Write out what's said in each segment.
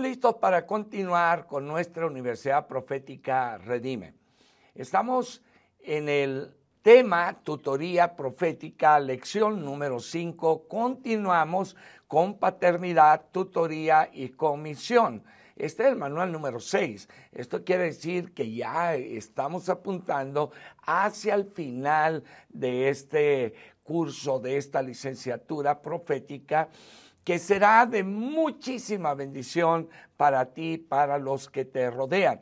listos para continuar con nuestra Universidad Profética Redime. Estamos en el tema Tutoría Profética, lección número 5. Continuamos con paternidad, tutoría y comisión. Este es el manual número 6. Esto quiere decir que ya estamos apuntando hacia el final de este curso, de esta licenciatura profética que será de muchísima bendición para ti, para los que te rodean.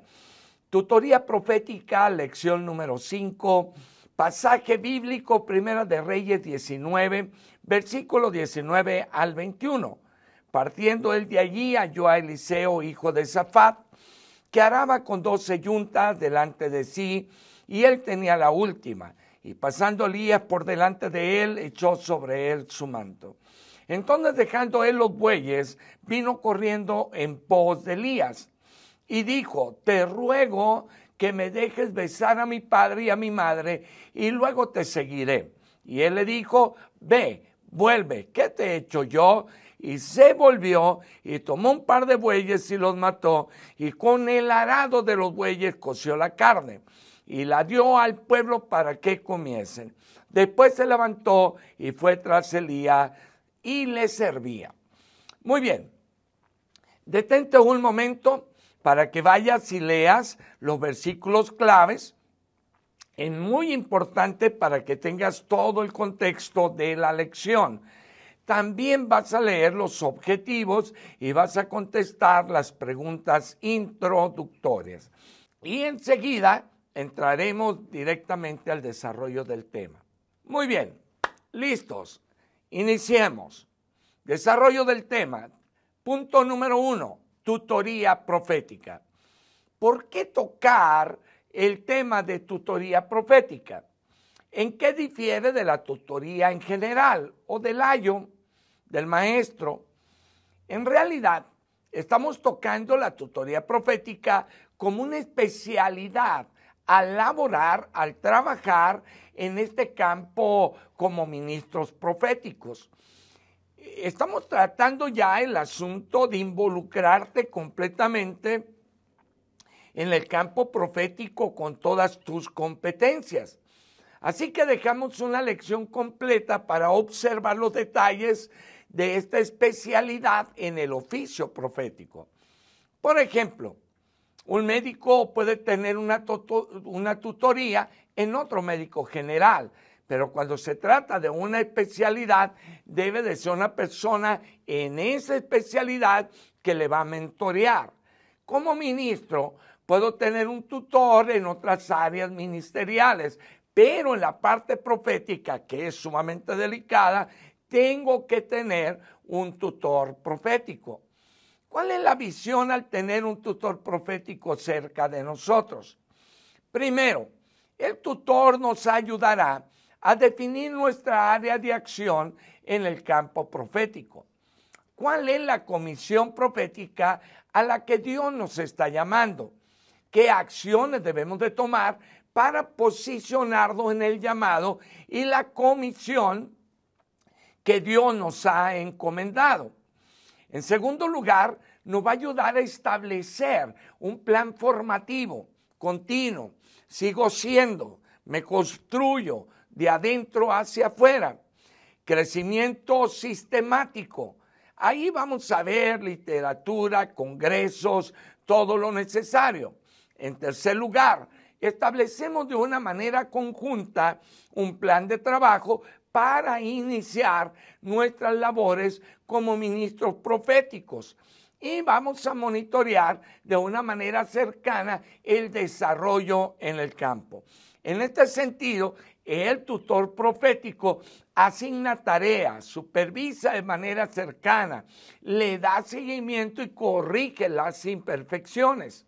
Tutoría profética, lección número 5, pasaje bíblico, Primera de Reyes 19, versículo 19 al 21. Partiendo él de allí, halló a Eliseo, hijo de Zafat, que araba con doce yuntas delante de sí, y él tenía la última. Y pasando Elías por delante de él, echó sobre él su manto. Entonces, dejando él los bueyes, vino corriendo en pos de Elías y dijo, te ruego que me dejes besar a mi padre y a mi madre, y luego te seguiré. Y él le dijo, ve, vuelve, ¿qué te he hecho yo? Y se volvió y tomó un par de bueyes y los mató, y con el arado de los bueyes coció la carne, y la dio al pueblo para que comiesen. Después se levantó y fue tras Elías y le servía. Muy bien, detente un momento para que vayas y leas los versículos claves. Es muy importante para que tengas todo el contexto de la lección. También vas a leer los objetivos y vas a contestar las preguntas introductorias. Y enseguida entraremos directamente al desarrollo del tema. Muy bien, listos. Iniciemos. Desarrollo del tema. Punto número uno, tutoría profética. ¿Por qué tocar el tema de tutoría profética? ¿En qué difiere de la tutoría en general o del ayo, del maestro? En realidad, estamos tocando la tutoría profética como una especialidad al laborar, al trabajar en este campo como ministros proféticos. Estamos tratando ya el asunto de involucrarte completamente en el campo profético con todas tus competencias. Así que dejamos una lección completa para observar los detalles de esta especialidad en el oficio profético. Por ejemplo, un médico puede tener una, una tutoría en otro médico general, pero cuando se trata de una especialidad, debe de ser una persona en esa especialidad que le va a mentorear. Como ministro, puedo tener un tutor en otras áreas ministeriales, pero en la parte profética, que es sumamente delicada, tengo que tener un tutor profético. ¿Cuál es la visión al tener un tutor profético cerca de nosotros? Primero, el tutor nos ayudará a definir nuestra área de acción en el campo profético. ¿Cuál es la comisión profética a la que Dios nos está llamando? ¿Qué acciones debemos de tomar para posicionarnos en el llamado y la comisión que Dios nos ha encomendado? En segundo lugar, nos va a ayudar a establecer un plan formativo, continuo. Sigo siendo, me construyo de adentro hacia afuera. Crecimiento sistemático. Ahí vamos a ver literatura, congresos, todo lo necesario. En tercer lugar, establecemos de una manera conjunta un plan de trabajo para iniciar nuestras labores como ministros proféticos. Y vamos a monitorear de una manera cercana el desarrollo en el campo. En este sentido, el tutor profético asigna tareas, supervisa de manera cercana, le da seguimiento y corrige las imperfecciones.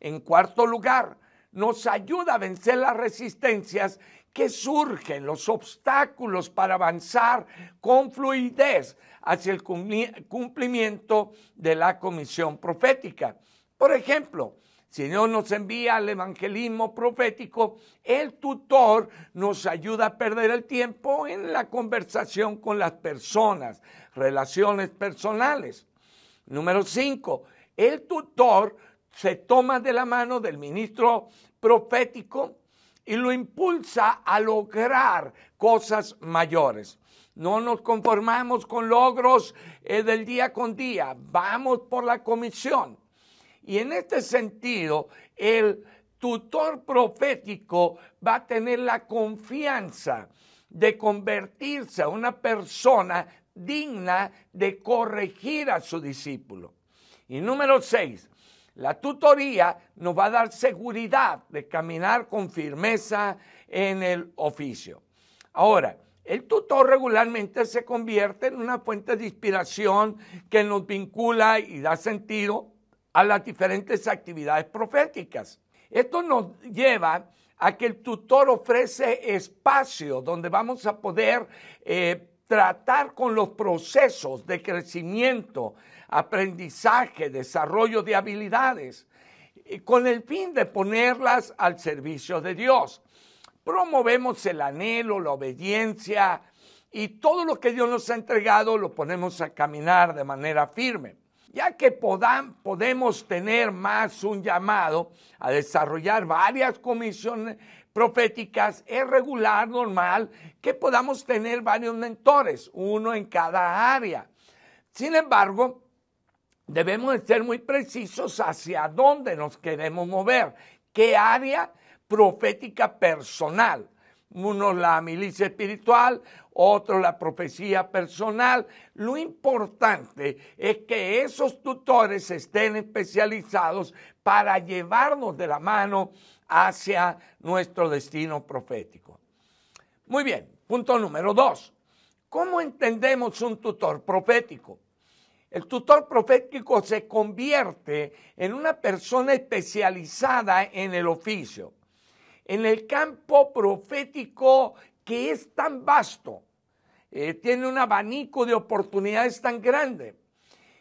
En cuarto lugar, nos ayuda a vencer las resistencias que surgen los obstáculos para avanzar con fluidez hacia el cumplimiento de la comisión profética. Por ejemplo, si Dios nos envía el evangelismo profético, el tutor nos ayuda a perder el tiempo en la conversación con las personas, relaciones personales. Número cinco, el tutor se toma de la mano del ministro profético y lo impulsa a lograr cosas mayores. No nos conformamos con logros eh, del día con día, vamos por la comisión. Y en este sentido, el tutor profético va a tener la confianza de convertirse a una persona digna de corregir a su discípulo. Y número seis, la tutoría nos va a dar seguridad de caminar con firmeza en el oficio. Ahora, el tutor regularmente se convierte en una fuente de inspiración que nos vincula y da sentido a las diferentes actividades proféticas. Esto nos lleva a que el tutor ofrece espacio donde vamos a poder eh, tratar con los procesos de crecimiento, aprendizaje, desarrollo de habilidades, eh, con el fin de ponerlas al servicio de Dios. Promovemos el anhelo, la obediencia y todo lo que Dios nos ha entregado lo ponemos a caminar de manera firme ya que podamos podemos tener más un llamado a desarrollar varias comisiones proféticas, es regular, normal, que podamos tener varios mentores, uno en cada área. Sin embargo, debemos ser muy precisos hacia dónde nos queremos mover, qué área profética personal. Uno la milicia espiritual, otro la profecía personal. Lo importante es que esos tutores estén especializados para llevarnos de la mano hacia nuestro destino profético. Muy bien, punto número dos. ¿Cómo entendemos un tutor profético? El tutor profético se convierte en una persona especializada en el oficio, en el campo profético que es tan vasto, eh, tiene un abanico de oportunidades tan grande.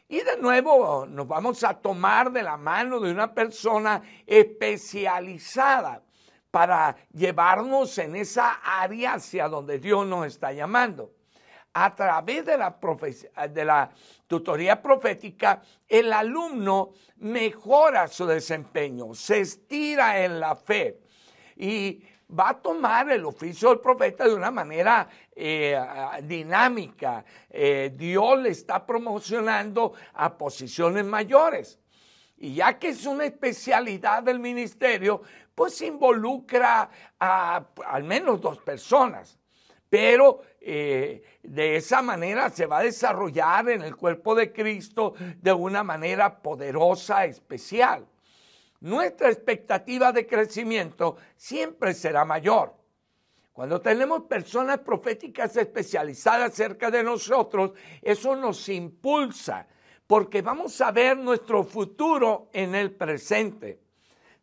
Y de nuevo nos vamos a tomar de la mano de una persona especializada para llevarnos en esa área hacia donde Dios nos está llamando a través de la, de la tutoría profética, el alumno mejora su desempeño, se estira en la fe y va a tomar el oficio del profeta de una manera eh, dinámica. Eh, Dios le está promocionando a posiciones mayores. Y ya que es una especialidad del ministerio, pues involucra a al menos dos personas pero eh, de esa manera se va a desarrollar en el cuerpo de Cristo de una manera poderosa, especial. Nuestra expectativa de crecimiento siempre será mayor. Cuando tenemos personas proféticas especializadas cerca de nosotros, eso nos impulsa, porque vamos a ver nuestro futuro en el presente.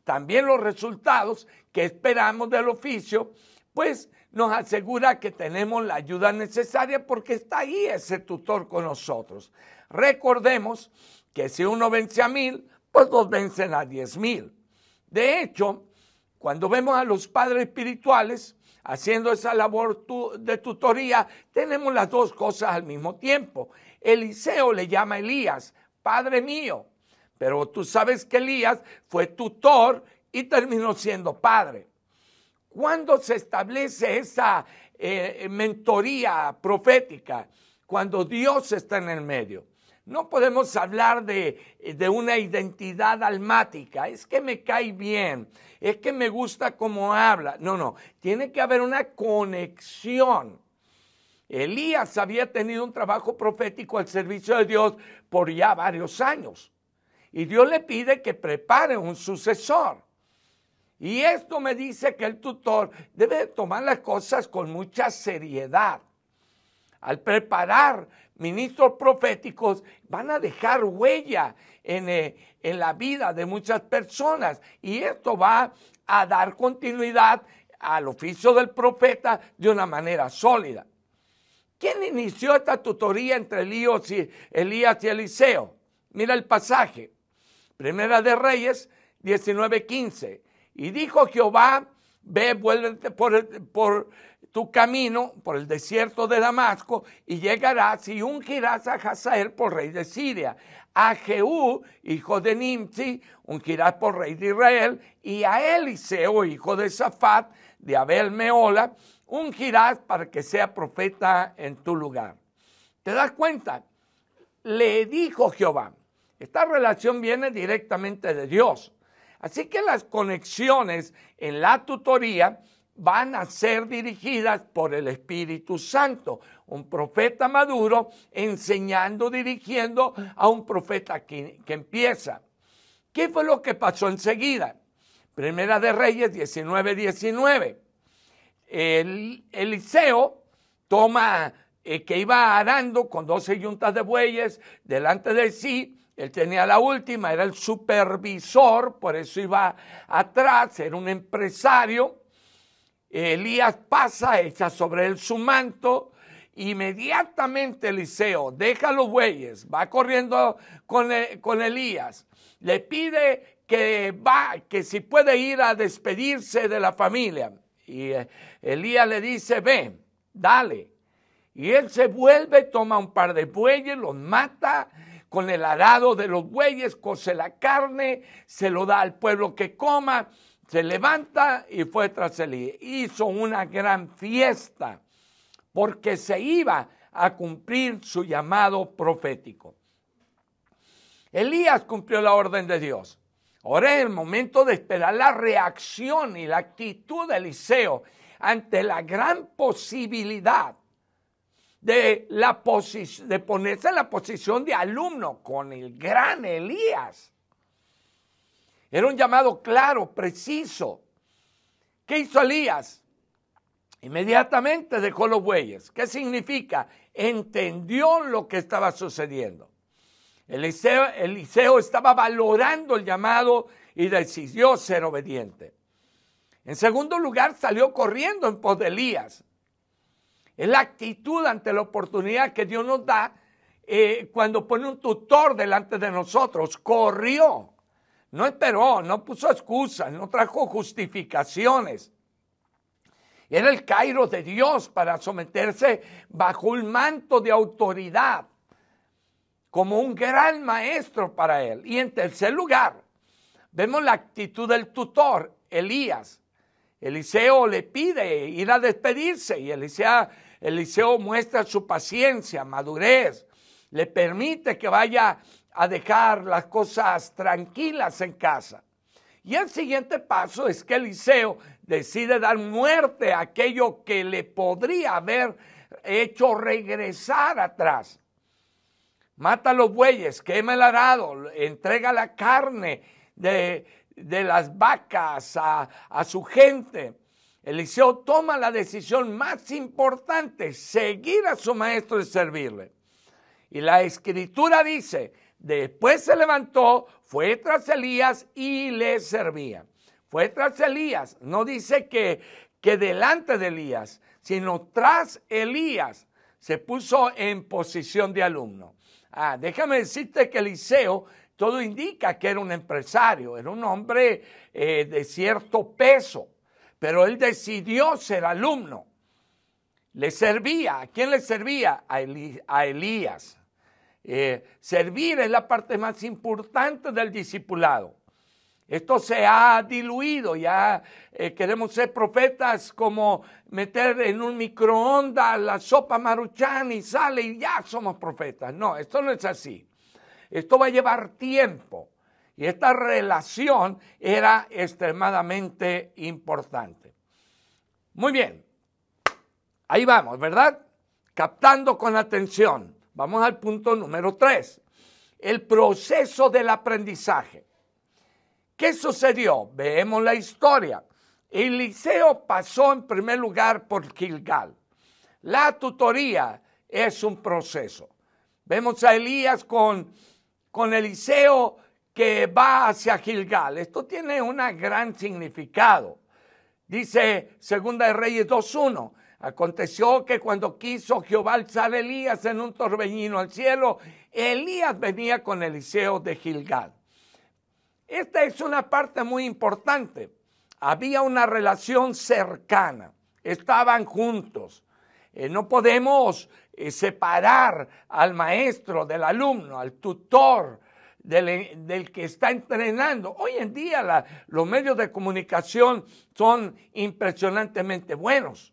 También los resultados que esperamos del oficio, pues nos asegura que tenemos la ayuda necesaria porque está ahí ese tutor con nosotros. Recordemos que si uno vence a mil, pues dos vencen a diez mil. De hecho, cuando vemos a los padres espirituales haciendo esa labor de tutoría, tenemos las dos cosas al mismo tiempo. Eliseo le llama a Elías, Padre mío, pero tú sabes que Elías fue tutor y terminó siendo padre. ¿Cuándo se establece esa eh, mentoría profética? Cuando Dios está en el medio. No podemos hablar de, de, una identidad almática. Es que me cae bien, es que me gusta cómo habla. No, no, tiene que haber una conexión. Elías había tenido un trabajo profético al servicio de Dios por ya varios años. Y Dios le pide que prepare un sucesor. Y esto me dice que el tutor debe tomar las cosas con mucha seriedad. Al preparar ministros proféticos, van a dejar huella eh, en, la vida de muchas personas. Y esto va a dar continuidad al oficio del profeta de una manera sólida. ¿Quién inició esta tutoría entre Elías y, Elías y Eliseo? Mira el pasaje. Primera de Reyes 19:15. Y dijo Jehová, ve, vuélvete por, tu camino, por el desierto de Damasco, y llegarás y ungirás a Hazael por rey de Siria, a Jehú, hijo de Nimsi, ungirás por rey de Israel, y a Eliseo, hijo de Safat, de Abel Meola, ungirás para que sea profeta en tu lugar. ¿Te das cuenta? Le dijo Jehová. Esta relación viene directamente de Dios. Así que las conexiones en la tutoría van a ser dirigidas por el Espíritu Santo. Un profeta maduro enseñando, dirigiendo a un profeta que, empieza. ¿Qué fue lo que pasó enseguida? Primera de Reyes 19, 19. El, Eliseo toma eh, que iba arando con doce yuntas de bueyes delante de sí él tenía la última, era el supervisor, por eso iba atrás, era un empresario. Elías pasa, echa sobre él su manto. Inmediatamente Eliseo deja los bueyes, va corriendo con, e, con Elías, le pide que, va, que si puede ir a despedirse de la familia. Y eh, Elías le dice, ven, dale. Y él se vuelve, toma un par de bueyes, los mata con el arado de los bueyes, cose la carne, se lo da al pueblo que coma, se levanta y fue tras Elías Hizo una gran fiesta porque se iba a cumplir su llamado profético. Elías cumplió la orden de Dios. Ahora es el momento de esperar la reacción y la actitud de Eliseo ante la gran posibilidad de, la de ponerse en la posición de alumno con el gran Elías. Era un llamado claro, preciso. ¿Qué hizo Elías? Inmediatamente dejó los bueyes. ¿Qué significa? Entendió lo que estaba sucediendo. Eliseo estaba valorando el llamado y decidió ser obediente. En segundo lugar, salió corriendo en pos de Elías. Es la actitud ante la oportunidad que Dios nos da eh, cuando pone un tutor delante de nosotros. Corrió, no esperó, no puso excusas, no trajo justificaciones. Era el Cairo de Dios para someterse bajo un manto de autoridad, como un gran maestro para él. Y en tercer lugar, vemos la actitud del tutor, Elías. Eliseo le pide ir a despedirse y Eliseo Eliseo muestra su paciencia, madurez, le permite que vaya a dejar las cosas tranquilas en casa. Y el siguiente paso es que Eliseo decide dar muerte a aquello que le podría haber hecho regresar atrás. Mata a los bueyes, quema el arado, entrega la carne de, las vacas a, a su gente Eliseo toma la decisión más importante, seguir a su maestro y servirle. Y la escritura dice, después se levantó, fue tras Elías y le servía. Fue tras Elías, no dice que, que delante de Elías, sino tras Elías se puso en posición de alumno. Ah, déjame decirte que Eliseo todo indica que era un empresario, era un hombre eh, de cierto peso pero él decidió ser alumno. Le servía. ¿A quién le servía? A, Elías. Eh, servir es la parte más importante del discipulado. Esto se ha diluido, ya eh, queremos ser profetas como meter en un microondas la sopa maruchan y sale y ya somos profetas. No, esto no es así. Esto va a llevar tiempo. Y esta relación era extremadamente importante. Muy bien, ahí vamos, ¿verdad? Captando con atención. Vamos al punto número tres, el proceso del aprendizaje. ¿Qué sucedió? Veamos la historia. Eliseo pasó en primer lugar por Gilgal. La tutoría es un proceso. Vemos a Elías con, con Eliseo que va hacia Gilgal. Esto tiene un gran significado. Dice Segunda de Reyes 2.1. Aconteció que cuando quiso Jehová alzar Elías en un torbellino al cielo, Elías venía con Eliseo de Gilgal. Esta es una parte muy importante. Había una relación cercana, estaban juntos. Eh, no podemos eh, separar al maestro del alumno, al tutor, del, que está entrenando. Hoy en día los medios de comunicación son impresionantemente buenos,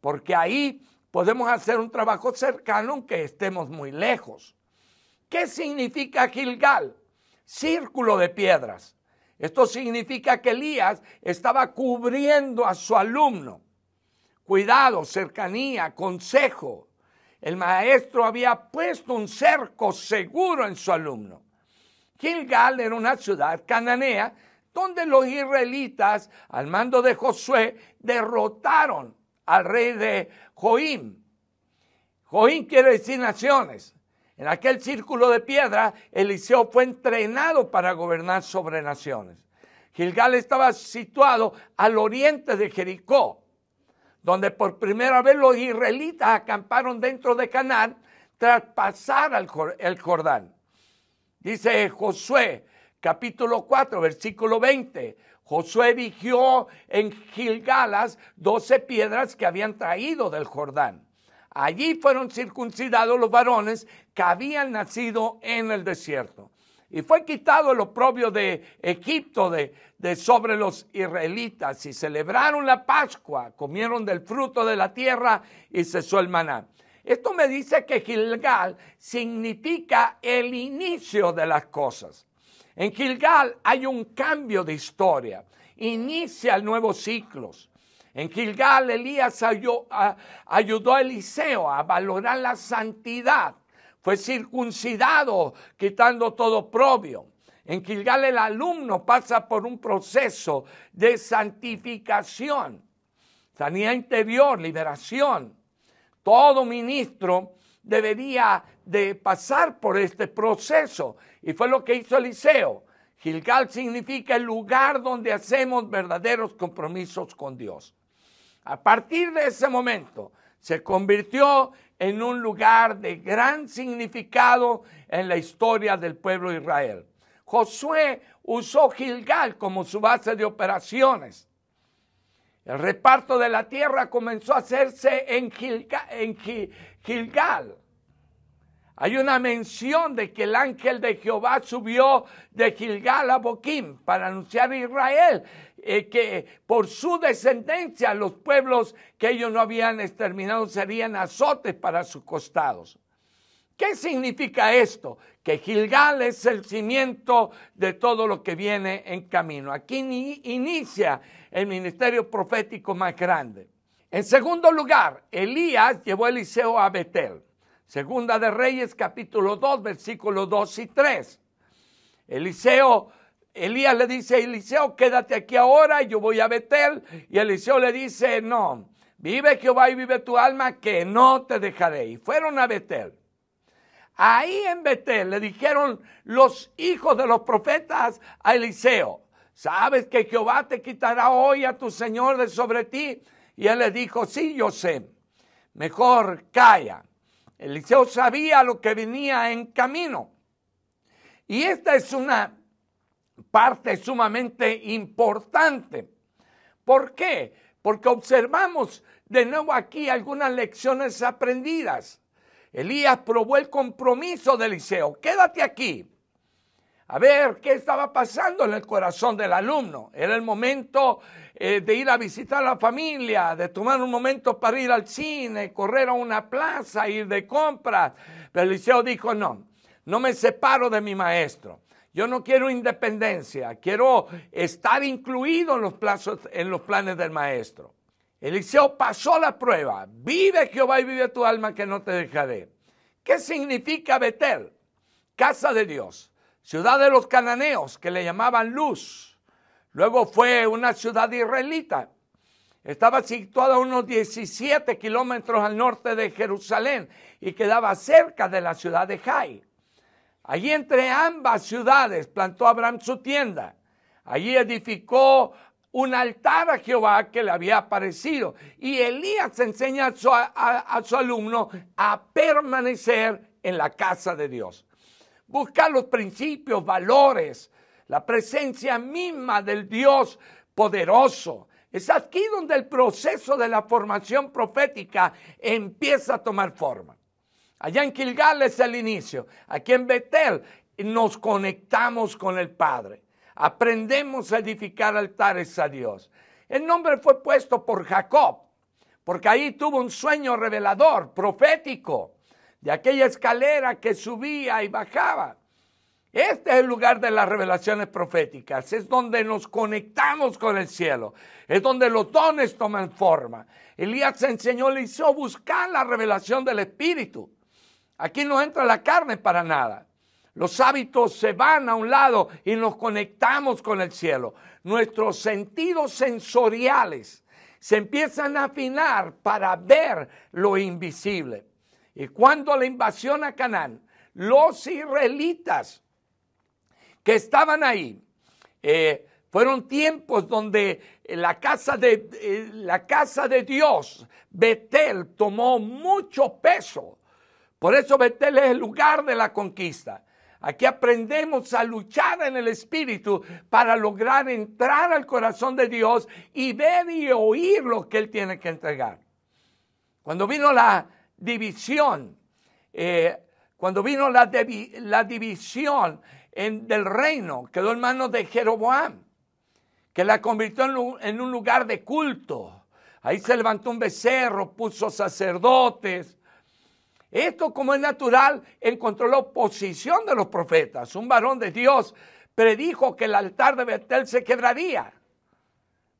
porque ahí podemos hacer un trabajo cercano aunque estemos muy lejos. ¿Qué significa Gilgal? Círculo de piedras. Esto significa que Elías estaba cubriendo a su alumno. Cuidado, cercanía, consejo. El maestro había puesto un cerco seguro en su alumno. Gilgal era una ciudad cananea donde los israelitas, al mando de Josué, derrotaron al rey de Joim. Joim quiere decir naciones. En aquel círculo de piedra, Eliseo fue entrenado para gobernar sobre naciones. Gilgal estaba situado al oriente de Jericó, donde por primera vez los israelitas acamparon dentro de Canaán tras pasar el Jordán. Dice Josué, capítulo 4, versículo 20. Josué vigió en Gilgalas doce piedras que habían traído del Jordán. Allí fueron circuncidados los varones que habían nacido en el desierto. Y fue quitado el oprobio de Egipto de, de sobre los israelitas. Y celebraron la Pascua, comieron del fruto de la tierra y cesó el maná. Esto me dice que Gilgal significa el inicio de las cosas. En Gilgal hay un cambio de historia, inicia nuevos ciclos. En Gilgal Elías ayudó a Eliseo a valorar la santidad. Fue circuncidado quitando todo propio. En Gilgal el alumno pasa por un proceso de santificación, sanidad interior, liberación. Todo ministro debería de pasar por este proceso. Y fue lo que hizo Eliseo. Gilgal significa el lugar donde hacemos verdaderos compromisos con Dios. A partir de ese momento se convirtió en un lugar de gran significado en la historia del pueblo de Israel. Josué usó Gilgal como su base de operaciones el reparto de la tierra comenzó a hacerse en, Gilgal. Hay una mención de que el ángel de Jehová subió de Gilgal a Boquim para anunciar a Israel eh, que por su descendencia los pueblos que ellos no habían exterminado serían azotes para sus costados. ¿Qué significa esto? Que Gilgal es el cimiento de todo lo que viene en camino. Aquí inicia el ministerio profético más grande. En segundo lugar, Elías llevó a Eliseo a Betel. Segunda de Reyes, capítulo 2, versículos 2 y 3. Eliseo, Elías le dice a Eliseo, quédate aquí ahora, yo voy a Betel. Y Eliseo le dice, no, vive Jehová y vive tu alma, que no te dejaré. Y fueron a Betel. Ahí en Betel le dijeron los hijos de los profetas a Eliseo, ¿sabes que Jehová te quitará hoy a tu Señor de sobre ti? Y él le dijo, sí, yo sé, mejor calla. Eliseo sabía lo que venía en camino. Y esta es una parte sumamente importante. ¿Por qué? Porque observamos de nuevo aquí algunas lecciones aprendidas. Elías probó el compromiso de Liceo, Quédate aquí. A ver qué estaba pasando en el corazón del alumno. Era el momento eh, de ir a visitar a la familia, de tomar un momento para ir al cine, correr a una plaza, ir de compras. Pero Liceo dijo, no, no me separo de mi maestro. Yo no quiero independencia, quiero estar incluido en los, en los planes del maestro. Eliseo pasó la prueba. Vive Jehová y vive tu alma que no te dejaré. ¿Qué significa Betel? Casa de Dios, ciudad de los cananeos que le llamaban luz. Luego fue una ciudad israelita. Estaba situada a unos 17 kilómetros al norte de Jerusalén y quedaba cerca de la ciudad de Jai. Allí entre ambas ciudades plantó Abraham su tienda. Allí edificó un altar a Jehová que le había aparecido. Y Elías enseña a su, alumno a permanecer en la casa de Dios. Buscar los principios, valores, la presencia misma del Dios poderoso. Es aquí donde el proceso de la formación profética empieza a tomar forma. Allá en Kilgal es el inicio. Aquí en Betel nos conectamos con el Padre. Aprendemos a edificar altares a Dios. El nombre fue puesto por Jacob, porque ahí tuvo un sueño revelador, profético, de aquella escalera que subía y bajaba. Este es el lugar de las revelaciones proféticas, es donde nos conectamos con el cielo, es donde los dones toman forma. Elías enseñó, le hizo buscar la revelación del Espíritu. Aquí no entra la carne para nada. Los hábitos se van a un lado y nos conectamos con el cielo. Nuestros sentidos sensoriales se empiezan a afinar para ver lo invisible. Y cuando la invasión a Canaán, los israelitas que estaban ahí, eh, fueron tiempos donde la casa, de, eh, la casa de Dios, Betel, tomó mucho peso. Por eso Betel es el lugar de la conquista. Aquí aprendemos a luchar en el Espíritu para lograr entrar al corazón de Dios y ver y oír lo que Él tiene que entregar. Cuando vino la división, eh, cuando vino la, división del reino, quedó en manos de Jeroboam, que la convirtió en un lugar de culto. Ahí se levantó un becerro, puso sacerdotes, esto como es natural, encontró la oposición de los profetas. Un varón de Dios predijo que el altar de Betel se quebraría.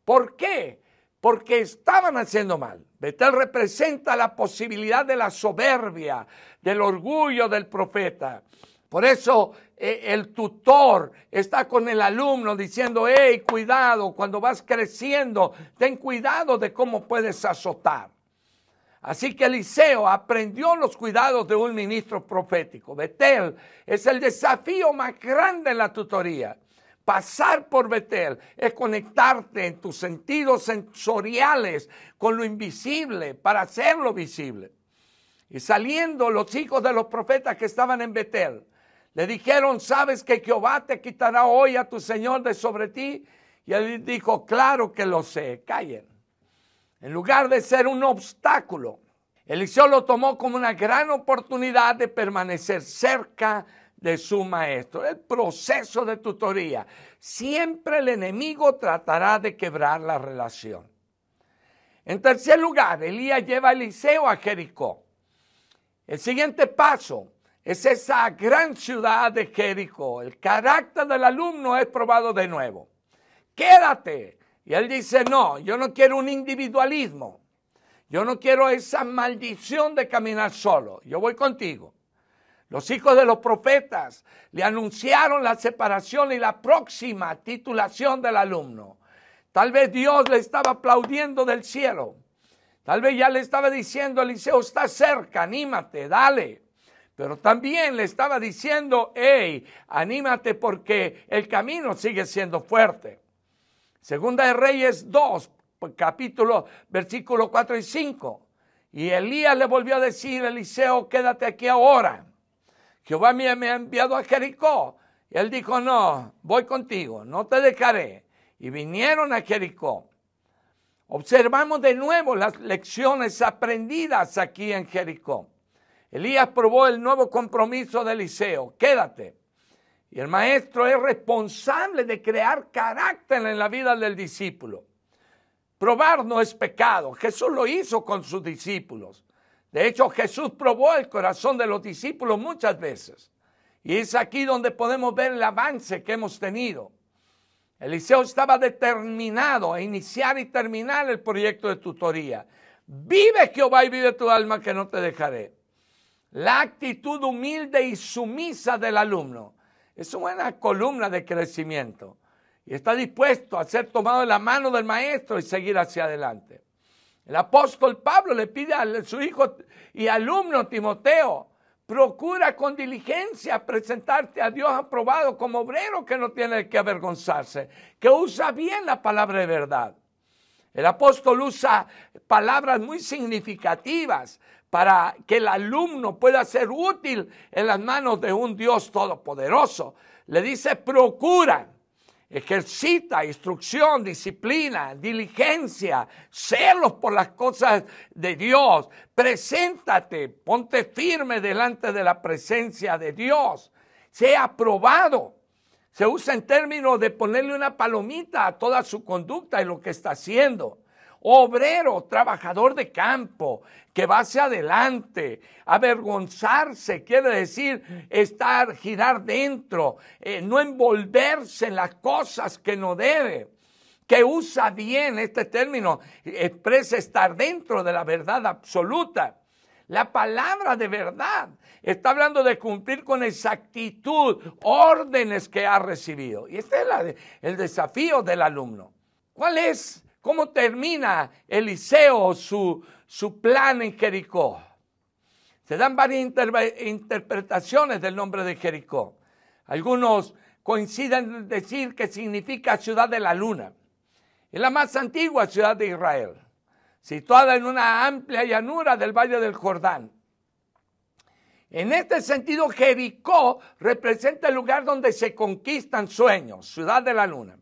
¿Por qué? Porque estaban haciendo mal. Betel representa la posibilidad de la soberbia, del orgullo del profeta. Por eso eh, el tutor está con el alumno diciendo, hey, cuidado, cuando vas creciendo, ten cuidado de cómo puedes azotar. Así que Eliseo aprendió los cuidados de un ministro profético. Betel es el desafío más grande en la tutoría. Pasar por Betel es conectarte en tus sentidos sensoriales con lo invisible para hacerlo visible. Y saliendo los hijos de los profetas que estaban en Betel, le dijeron, ¿sabes que Jehová te quitará hoy a tu Señor de sobre ti? Y él dijo, claro que lo sé, callen en lugar de ser un obstáculo. Eliseo lo tomó como una gran oportunidad de permanecer cerca de su maestro. El proceso de tutoría. Siempre el enemigo tratará de quebrar la relación. En tercer lugar, Elías lleva a Eliseo a Jericó. El siguiente paso es esa gran ciudad de Jericó. El carácter del alumno es probado de nuevo. Quédate, y él dice, no, yo no quiero un individualismo. Yo no quiero esa maldición de caminar solo. Yo voy contigo. Los hijos de los profetas le anunciaron la separación y la próxima titulación del alumno. Tal vez Dios le estaba aplaudiendo del cielo. Tal vez ya le estaba diciendo, Eliseo, está cerca, anímate, dale. Pero también le estaba diciendo, hey, anímate porque el camino sigue siendo fuerte. Segunda de Reyes 2, capítulo, versículo 4 y 5. Y Elías le volvió a decir, a Eliseo, quédate aquí ahora. Jehová me, me ha enviado a Jericó. Y él dijo, no, voy contigo, no te dejaré. Y vinieron a Jericó. Observamos de nuevo las lecciones aprendidas aquí en Jericó. Elías probó el nuevo compromiso de Eliseo, quédate. Y el maestro es responsable de crear carácter en la vida del discípulo. Probar no es pecado. Jesús lo hizo con sus discípulos. De hecho, Jesús probó el corazón de los discípulos muchas veces. Y es aquí donde podemos ver el avance que hemos tenido. Eliseo estaba determinado a iniciar y terminar el proyecto de tutoría. Vive Jehová y vive tu alma que no te dejaré. La actitud humilde y sumisa del alumno es una columna de crecimiento y está dispuesto a ser tomado de la mano del maestro y seguir hacia adelante. El apóstol Pablo le pide a su hijo y alumno Timoteo, procura con diligencia presentarte a Dios aprobado como obrero que no tiene que avergonzarse, que usa bien la palabra de verdad. El apóstol usa palabras muy significativas para que el alumno pueda ser útil en las manos de un Dios todopoderoso. Le dice, procura, ejercita instrucción, disciplina, diligencia, celos por las cosas de Dios, preséntate, ponte firme delante de la presencia de Dios, sea aprobado. Se usa en términos de ponerle una palomita a toda su conducta y lo que está haciendo obrero, trabajador de campo, que va hacia adelante. Avergonzarse quiere decir estar, girar dentro, eh, no envolverse en las cosas que no debe. Que usa bien este término, expresa estar dentro de la verdad absoluta. La palabra de verdad está hablando de cumplir con exactitud órdenes que ha recibido. Y este es el desafío del alumno. ¿Cuál es ¿Cómo termina Eliseo su, su plan en Jericó? Se dan varias interpretaciones del nombre de Jericó. Algunos coinciden en decir que significa ciudad de la luna. Es la más antigua ciudad de Israel, situada en una amplia llanura del Valle del Jordán. En este sentido, Jericó representa el lugar donde se conquistan sueños, ciudad de la luna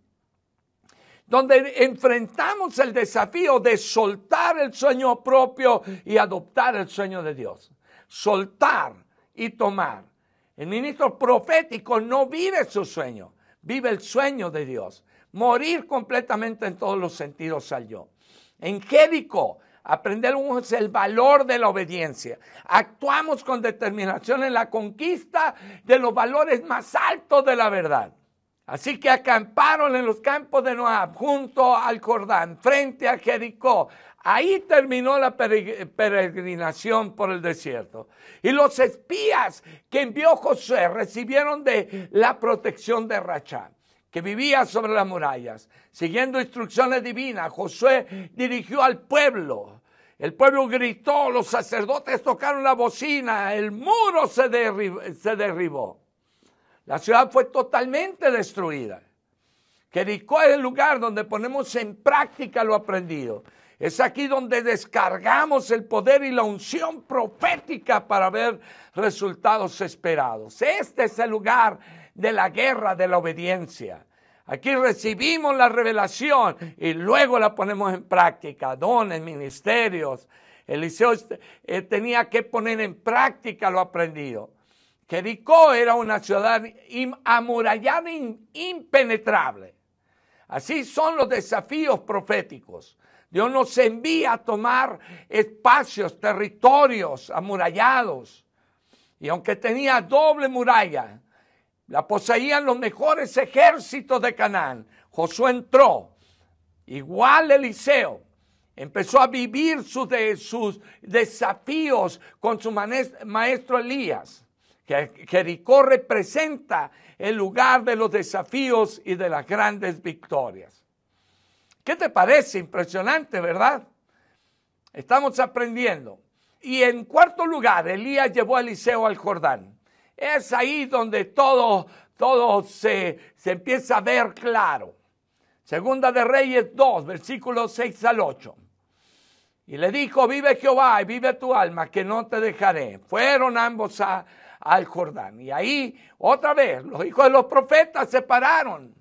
donde enfrentamos el desafío de soltar el sueño propio y adoptar el sueño de Dios. Soltar y tomar. El ministro profético no vive su sueño, vive el sueño de Dios. Morir completamente en todos los sentidos salió. yo. En aprendemos el valor de la obediencia. Actuamos con determinación en la conquista de los valores más altos de la verdad. Así que acamparon en los campos de Noab, junto al Jordán, frente a Jericó. Ahí terminó la peregrinación por el desierto. Y los espías que envió Josué recibieron de la protección de Racha, que vivía sobre las murallas. Siguiendo instrucciones divinas, Josué dirigió al pueblo. El pueblo gritó, los sacerdotes tocaron la bocina, el muro se derribó. La ciudad fue totalmente destruida. Jericó es el lugar donde ponemos en práctica lo aprendido. Es aquí donde descargamos el poder y la unción profética para ver resultados esperados. Este es el lugar de la guerra, de la obediencia. Aquí recibimos la revelación y luego la ponemos en práctica. Dones, ministerios. Eliseo este, eh, tenía que poner en práctica lo aprendido. Jericó era una ciudad amurallada impenetrable. Así son los desafíos proféticos. Dios nos envía a tomar espacios, territorios amurallados. Y aunque tenía doble muralla, la poseían los mejores ejércitos de Canaán. Josué entró, igual Eliseo, empezó a vivir sus, sus desafíos con su maestro Elías. Jericó representa el lugar de los desafíos y de las grandes victorias. ¿Qué te parece? Impresionante, ¿verdad? Estamos aprendiendo. Y en cuarto lugar, Elías llevó a Eliseo al Jordán. Es ahí donde todo, se, se empieza a ver claro. Segunda de Reyes 2, versículos 6 al 8. Y le dijo, vive Jehová y vive tu alma, que no te dejaré. Fueron ambos a, al Jordán. Y ahí, otra vez, los hijos de los profetas se pararon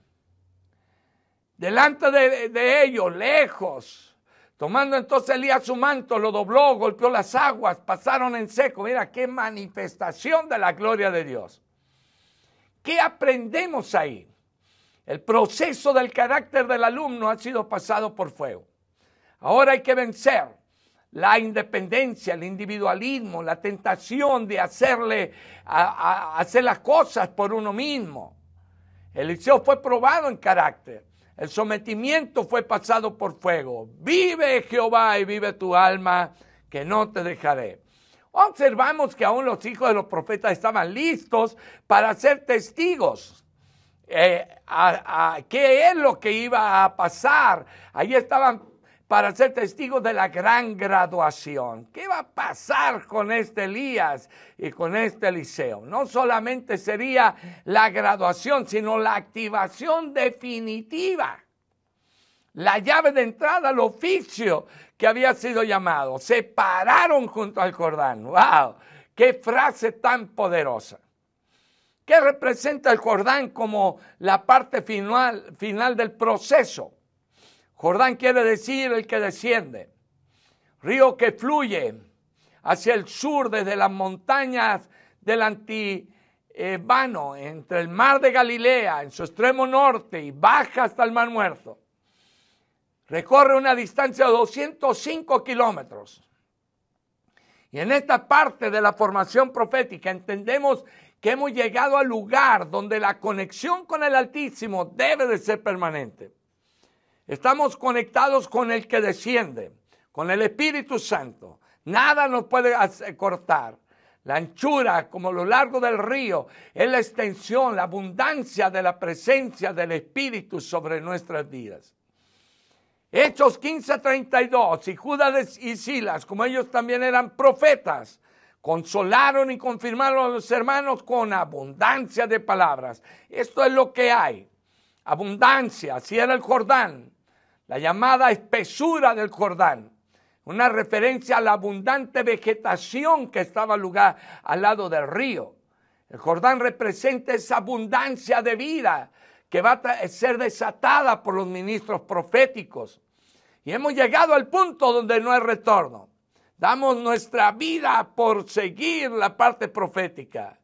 delante de, ellos, lejos. Tomando entonces Elías su manto, lo dobló, golpeó las aguas, pasaron en seco. Mira qué manifestación de la gloria de Dios. ¿Qué aprendemos ahí? El proceso del carácter del alumno ha sido pasado por fuego. Ahora hay que vencer la independencia, el individualismo, la tentación de hacerle, hacer las cosas por uno mismo. Eliseo fue probado en carácter. El sometimiento fue pasado por fuego. Vive Jehová y vive tu alma, que no te dejaré. Observamos que aún los hijos de los profetas estaban listos para ser testigos. Eh, ¿Qué es lo que iba a pasar? Ahí estaban para ser testigo de la gran graduación. ¿Qué va a pasar con este Elías y con este Eliseo? No solamente sería la graduación, sino la activación definitiva. La llave de entrada al oficio que había sido llamado. Se pararon junto al Jordán. ¡Wow! ¡Qué frase tan poderosa! ¿Qué representa el Jordán como la parte final, final del proceso? Jordán quiere decir el que desciende. Río que fluye hacia el sur desde las montañas del Antibano, entre el mar de Galilea en su extremo norte y baja hasta el mar muerto. Recorre una distancia de 205 kilómetros. Y en esta parte de la formación profética entendemos que hemos llegado al lugar donde la conexión con el Altísimo debe de ser permanente. Estamos conectados con el que desciende, con el Espíritu Santo. Nada nos puede cortar. La anchura como lo largo del río es la extensión, la abundancia de la presencia del Espíritu sobre nuestras vidas. Hechos 15:32, y Judas y Silas, como ellos también eran profetas, consolaron y confirmaron a los hermanos con abundancia de palabras. Esto es lo que hay. Abundancia, así era el Jordán la llamada espesura del Jordán, una referencia a la abundante vegetación que estaba lugar al lado del río. El Jordán representa esa abundancia de vida que va a ser desatada por los ministros proféticos. Y hemos llegado al punto donde no hay retorno. Damos nuestra vida por seguir la parte profética.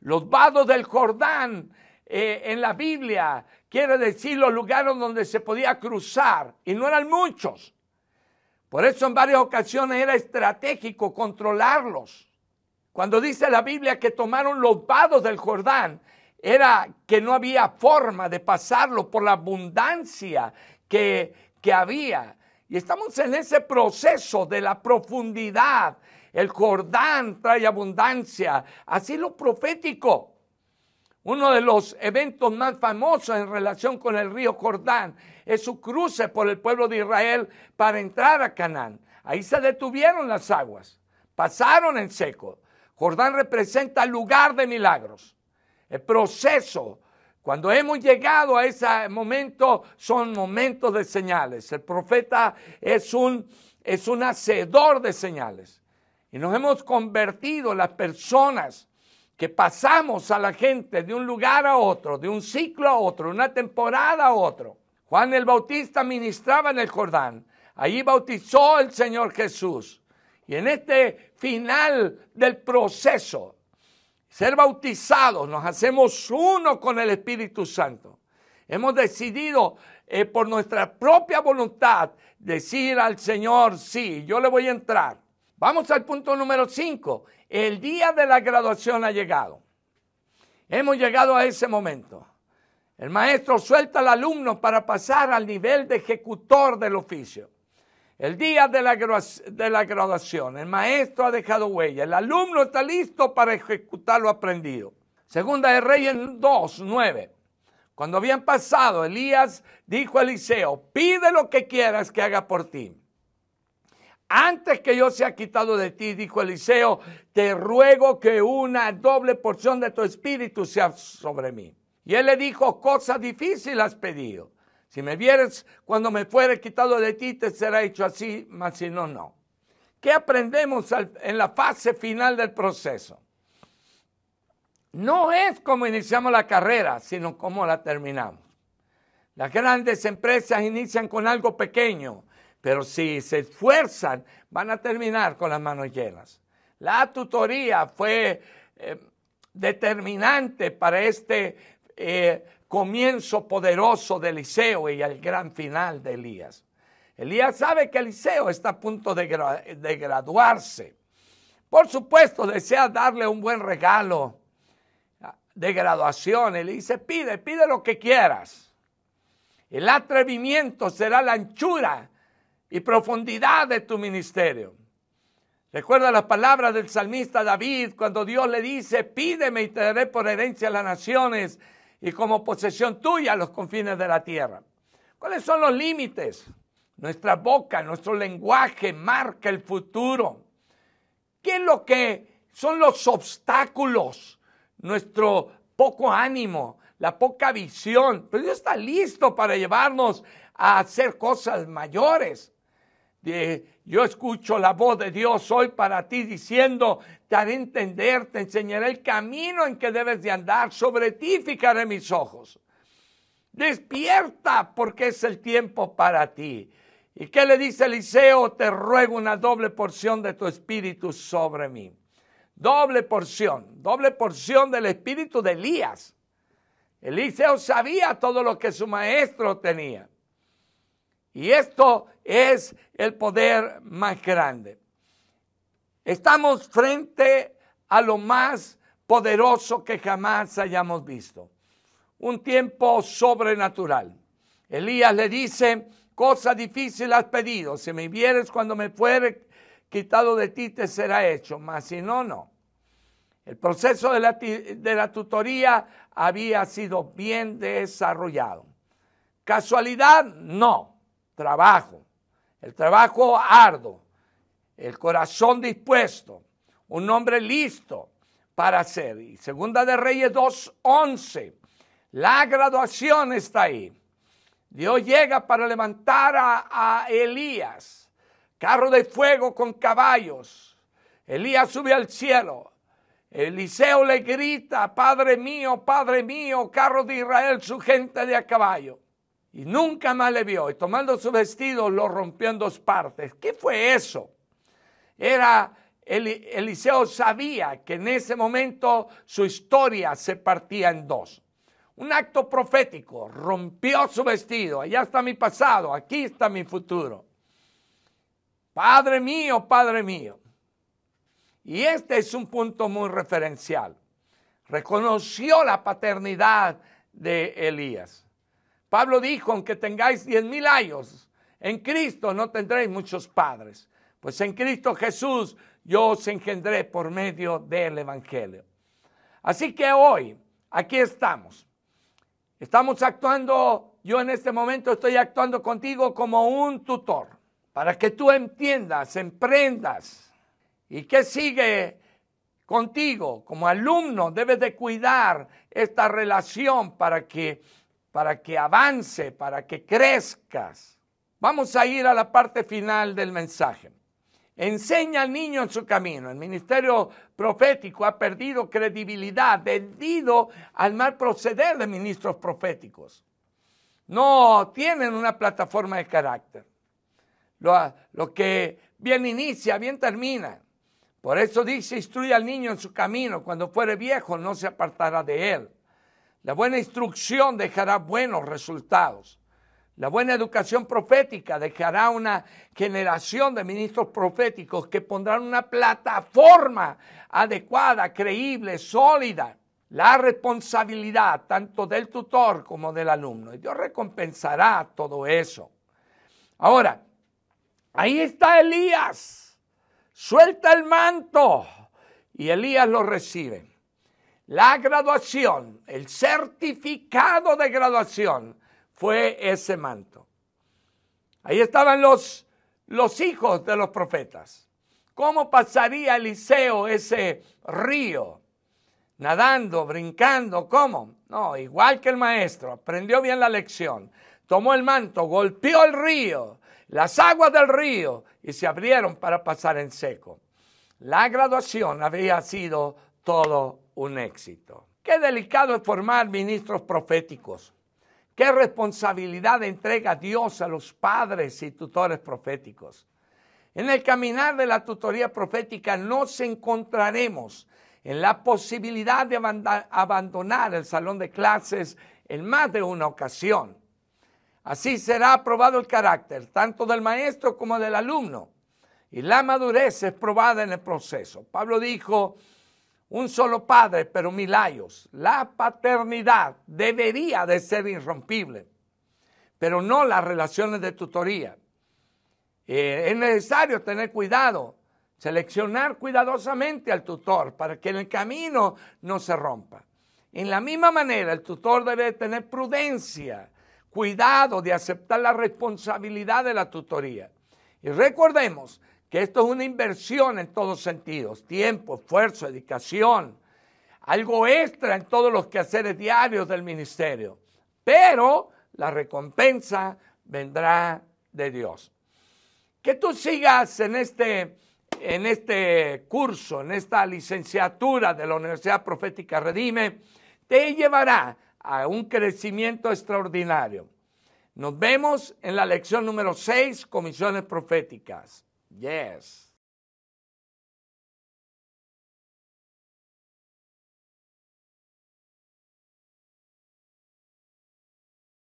Los vados del Jordán eh, en la Biblia, quiere decir los lugares donde se podía cruzar, y no eran muchos. Por eso en varias ocasiones era estratégico controlarlos. Cuando dice la Biblia que tomaron los vados del Jordán, era que no había forma de pasarlo por la abundancia que había. Y estamos en ese proceso de la profundidad. El Jordán trae abundancia. Así lo profético. Uno de los eventos más famosos en relación con el río Jordán es su cruce por el pueblo de Israel para entrar a Canaán. Ahí se detuvieron las aguas, pasaron en seco. Jordán representa el lugar de milagros. El proceso, cuando hemos llegado a ese momento, son momentos de señales. El profeta es un, es un hacedor de señales. Y nos hemos convertido en las personas que pasamos a la gente de un lugar a otro, de un ciclo a otro, de una temporada a otro. Juan el Bautista ministraba en el Jordán. Allí bautizó el Señor Jesús. Y en este final del proceso, ser bautizados, nos hacemos uno con el Espíritu Santo. Hemos decidido eh, por nuestra propia voluntad decir al Señor, sí, yo le voy a entrar. Vamos al punto número 5. El día de la graduación ha llegado. Hemos llegado a ese momento. El maestro suelta al alumno para pasar al nivel de ejecutor del oficio. El día de la, de la graduación, el maestro ha dejado huella, el alumno está listo para ejecutar lo aprendido. Segunda de Reyes 2, 9. Cuando habían pasado, Elías dijo a Eliseo, pide lo que quieras que haga por ti. Antes que yo sea quitado de ti, dijo Eliseo, te ruego que una doble porción de tu espíritu sea sobre mí. Y él le dijo, cosa difícil has pedido. Si me vieres cuando me fuere quitado de ti, te será hecho así, mas si no, no. ¿Qué aprendemos en la fase final del proceso? No es como iniciamos la carrera, sino como la terminamos. Las grandes empresas inician con algo pequeño pero si se esfuerzan, van a terminar con las manos llenas. La tutoría fue eh, determinante para este eh, comienzo poderoso de Eliseo y el gran final de Elías. Elías sabe que Eliseo está a punto de, graduarse. Por supuesto, desea darle un buen regalo de graduación. Él dice, pide, pide lo que quieras. El atrevimiento será la anchura y profundidad de tu ministerio. Recuerda las palabras del salmista David cuando Dios le dice, pídeme y te daré por herencia las naciones y como posesión tuya los confines de la tierra. ¿Cuáles son los límites? Nuestra boca, nuestro lenguaje marca el futuro. ¿Qué es lo que son los obstáculos? Nuestro poco ánimo, la poca visión. Pero Dios está listo para llevarnos a hacer cosas mayores yo escucho la voz de Dios hoy para ti diciendo, te haré entender, te enseñaré el camino en que debes de andar, sobre ti fijaré mis ojos. Despierta porque es el tiempo para ti. ¿Y qué le dice Eliseo? Te ruego una doble porción de tu espíritu sobre mí. Doble porción, doble porción del espíritu de Elías. Eliseo sabía todo lo que su maestro tenía. Y esto es el poder más grande. Estamos frente a lo más poderoso que jamás hayamos visto. Un tiempo sobrenatural. Elías le dice, cosa difícil has pedido, si me vieres cuando me fuere quitado de ti te será hecho, mas si no, no. El proceso de la, de la tutoría había sido bien desarrollado. ¿Casualidad? No. Trabajo el trabajo arduo, el corazón dispuesto, un hombre listo para hacer. Segunda de Reyes 2.11, la graduación está ahí. Dios llega para levantar a, a Elías, carro de fuego con caballos. Elías sube al cielo, Eliseo le grita, Padre mío, Padre mío, carro de Israel, su gente de a caballo y nunca más le vio. Y tomando su vestido lo rompió en dos partes. ¿Qué fue eso? Era Eliseo sabía que en ese momento su historia se partía en dos. Un acto profético, rompió su vestido, allá está mi pasado, aquí está mi futuro. Padre mío, Padre mío. Y este es un punto muy referencial. Reconoció la paternidad de Elías. Pablo dijo, aunque tengáis diez mil años, en Cristo no tendréis muchos padres, pues en Cristo Jesús yo os engendré por medio del Evangelio. Así que hoy, aquí estamos. Estamos actuando, yo en este momento estoy actuando contigo como un tutor, para que tú entiendas, emprendas. ¿Y que sigue contigo? Como alumno debes de cuidar esta relación para que para que avance, para que crezcas. Vamos a ir a la parte final del mensaje. Enseña al niño en su camino. El ministerio profético ha perdido credibilidad debido al mal proceder de ministros proféticos. No tienen una plataforma de carácter. Lo, que bien inicia, bien termina. Por eso dice, instruye al niño en su camino. Cuando fuere viejo, no se apartará de él. La buena instrucción dejará buenos resultados. La buena educación profética dejará una generación de ministros proféticos que pondrán una plataforma adecuada, creíble, sólida. La responsabilidad tanto del tutor como del alumno. Y Dios recompensará todo eso. Ahora, ahí está Elías. Suelta el manto. Y Elías lo recibe. La graduación, el certificado de graduación fue ese manto. Ahí estaban los, los hijos de los profetas. ¿Cómo pasaría Eliseo ese río? Nadando, brincando, ¿cómo? No, igual que el maestro, aprendió bien la lección, tomó el manto, golpeó el río, las aguas del río y se abrieron para pasar en seco. La graduación había sido todo un éxito. Qué delicado es formar ministros proféticos. Qué responsabilidad entrega Dios a los padres y tutores proféticos. En el caminar de la tutoría profética nos encontraremos en la posibilidad de abandonar el salón de clases en más de una ocasión. Así será aprobado el carácter tanto del maestro como del alumno y la madurez es probada en el proceso. Pablo dijo, un solo padre, pero mil años. La paternidad debería de ser irrompible, pero no las relaciones de tutoría. Eh, es necesario tener cuidado, seleccionar cuidadosamente al tutor para que en el camino no se rompa. En la misma manera, el tutor debe tener prudencia, cuidado de aceptar la responsabilidad de la tutoría. Y recordemos que esto es una inversión en todos sentidos, tiempo, esfuerzo, dedicación, algo extra en todos los quehaceres diarios del ministerio, pero la recompensa vendrá de Dios. Que tú sigas en este, en este curso, en esta licenciatura de la Universidad Profética Redime, te llevará a un crecimiento extraordinario. Nos vemos en la lección número 6, Comisiones Proféticas. Yes.